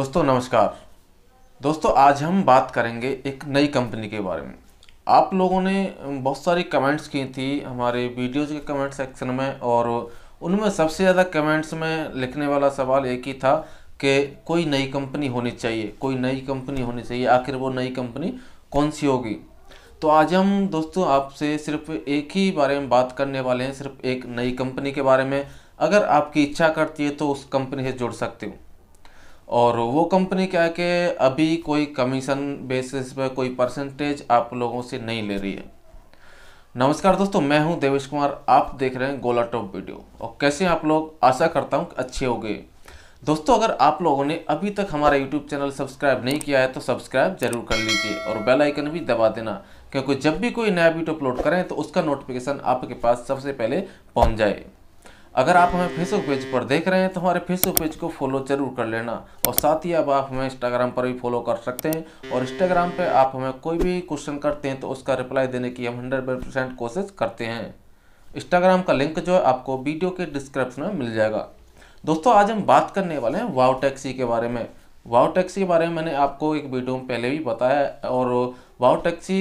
दोस्तों नमस्कार दोस्तों आज हम बात करेंगे एक नई कंपनी के बारे में आप लोगों ने बहुत सारी कमेंट्स की थी हमारे वीडियोज के कमेंट सेक्शन में और उनमें सबसे ज़्यादा कमेंट्स में लिखने वाला सवाल एक ही था कि कोई नई कंपनी होनी चाहिए कोई नई कंपनी होनी चाहिए आखिर वो नई कंपनी कौन सी होगी तो आज हम दोस्तों आपसे सिर्फ एक ही बारे में बात करने वाले हैं सिर्फ एक नई कंपनी के बारे में अगर आपकी इच्छा करती है तो उस कंपनी से जुड़ सकते हो और वो कंपनी क्या है कि अभी कोई कमीशन बेसिस पे कोई परसेंटेज आप लोगों से नहीं ले रही है नमस्कार दोस्तों मैं हूं देवेश कुमार आप देख रहे हैं गोला टॉप वीडियो और कैसे आप लोग आशा करता हूं अच्छे हो गए दोस्तों अगर आप लोगों ने अभी तक हमारा यूट्यूब चैनल सब्सक्राइब नहीं किया है तो सब्सक्राइब जरूर कर लीजिए और बेलाइकन भी दबा देना क्योंकि जब भी कोई नया वीडियो अपलोड करें तो उसका नोटिफिकेशन आपके पास सबसे पहले पहुँच जाए अगर आप हमें फेसबुक पेज पर देख रहे हैं तो हमारे फेसबुक पेज को फॉलो जरूर कर लेना और साथ ही अब आप हमें इंस्टाग्राम पर भी फॉलो कर सकते हैं और इंस्टाग्राम पर आप हमें कोई भी क्वेश्चन करते हैं तो उसका रिप्लाई देने की हम हंड्रेड परसेंट कोशिश करते हैं इंस्टाग्राम का लिंक जो है आपको वीडियो के डिस्क्रिप्शन में मिल जाएगा दोस्तों आज हम बात करने वाले हैं वाओ टैक्सी के बारे में वाव टैक्सी के बारे में मैंने आपको एक वीडियो में पहले भी बताया और वाओ टैक्सी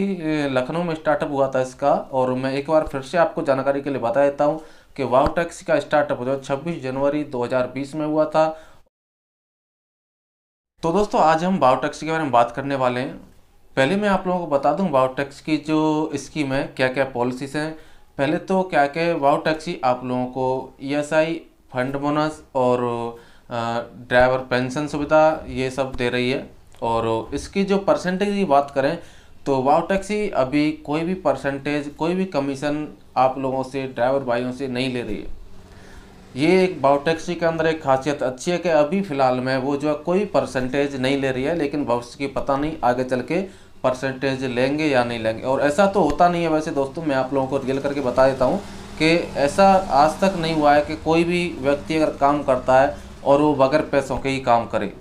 लखनऊ में स्टार्टअप हुआ था इसका और मैं एक बार फिर से आपको जानकारी के लिए बता देता हूँ कि वाव टैक्सी का स्टार्टअप जो 26 जनवरी 2020 में हुआ था तो दोस्तों आज हम वाव टैक्सी के बारे में बात करने वाले हैं पहले मैं आप लोगों को बता दूं वाव टैक्स की जो स्कीम है क्या क्या पॉलिसीज़ हैं पहले तो क्या क्या है वाव टैक्सी आप लोगों को ई फंड बोनस और ड्राइवर पेंशन सुविधा ये सब दे रही है और इसकी जो परसेंटेज की बात करें तो वाव टैक्सी अभी कोई भी परसेंटेज कोई भी कमीशन आप लोगों से ड्राइवर भाइयों से नहीं ले रही है ये एक वाव टैक्सी के अंदर एक खासियत अच्छी है कि अभी फ़िलहाल में वो जो है कोई परसेंटेज नहीं ले रही है लेकिन भविष्य की पता नहीं आगे चल के परसेंटेज लेंगे या नहीं लेंगे और ऐसा तो होता नहीं है वैसे दोस्तों मैं आप लोगों को रियल करके बता देता हूँ कि ऐसा आज तक नहीं हुआ है कि कोई भी व्यक्ति अगर काम करता है और वो बगैर पैसों के ही काम करे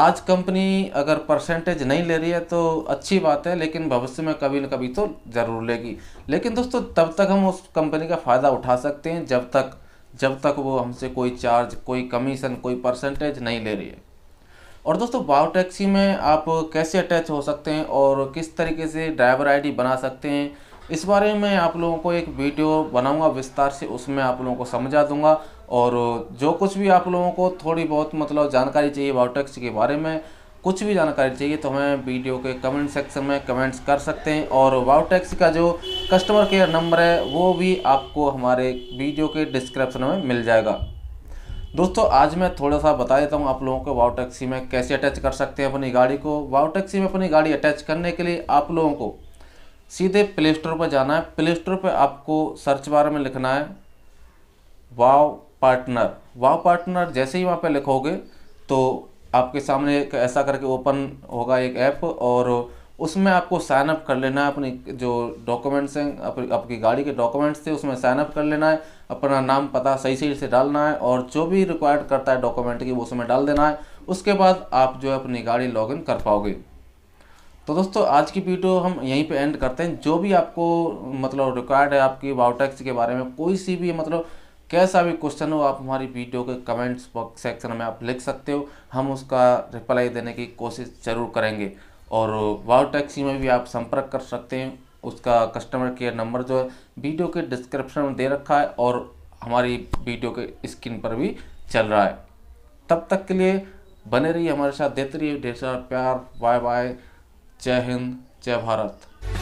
आज कंपनी अगर परसेंटेज नहीं ले रही है तो अच्छी बात है लेकिन भविष्य में कभी ना कभी तो ज़रूर लेगी लेकिन दोस्तों तब तक हम उस कंपनी का फ़ायदा उठा सकते हैं जब तक जब तक वो हमसे कोई चार्ज कोई कमीशन कोई परसेंटेज नहीं ले रही है और दोस्तों बायोटैक्सी टैक्सी में आप कैसे अटैच हो सकते हैं और किस तरीके से ड्राइवर आईडी बना सकते हैं इस बारे में आप लोगों को एक वीडियो बनाऊंगा विस्तार से उसमें आप लोगों को समझा दूंगा और जो कुछ भी आप लोगों को थोड़ी बहुत मतलब जानकारी चाहिए बायोटेक्स के बारे में कुछ भी जानकारी चाहिए तो हमें वीडियो के कमेंट सेक्शन में कमेंट्स कर सकते हैं और वाउटेक्स का जो कस्टमर केयर नंबर है वो भी आपको हमारे वीडियो के डिस्क्रिप्शन में मिल जाएगा दोस्तों आज मैं थोड़ा सा बता देता हूँ आप लोगों को वाउ टैक्सी में कैसे अटैच कर सकते हैं अपनी गाड़ी को वाउ टैक्सी में अपनी गाड़ी अटैच करने के लिए आप लोगों को सीधे प्ले स्टोर पर जाना है प्ले स्टोर पर आपको सर्च बार में लिखना है वाव पार्टनर वाव पार्टनर जैसे ही वहाँ पे लिखोगे तो आपके सामने एक ऐसा करके ओपन होगा एक ऐप और उसमें आपको साइन अप कर लेना है अपनी जो डॉक्यूमेंट्स हैं आपकी गाड़ी के डॉक्यूमेंट्स थे उसमें साइन अप कर लेना है अपना नाम पता सही सही से डालना है और जो भी रिक्वायर्ड करता है डॉक्यूमेंट की वो उसमें डाल देना है उसके बाद आप जो है अपनी गाड़ी लॉगिन कर पाओगे तो दोस्तों आज की वीडियो हम यहीं पे एंड करते हैं जो भी आपको मतलब रिक्वायर्ड है आपकी वाउटैक्स के बारे में कोई सी भी मतलब कैसा भी क्वेश्चन हो आप हमारी वीडियो के कमेंट्स बॉक्स सेक्शन में आप लिख सकते हो हम उसका रिप्लाई देने की कोशिश जरूर करेंगे और वाओ टैक्सी में भी आप संपर्क कर सकते हैं उसका कस्टमर केयर नंबर जो है वीडियो के डिस्क्रिप्शन में दे रखा है और हमारी वीडियो के स्क्रीन पर भी चल रहा है तब तक के लिए बने रहिए हमारे साथ देते रहिए ढेर सारा प्यार बाय बाय जय हिंद जय भारत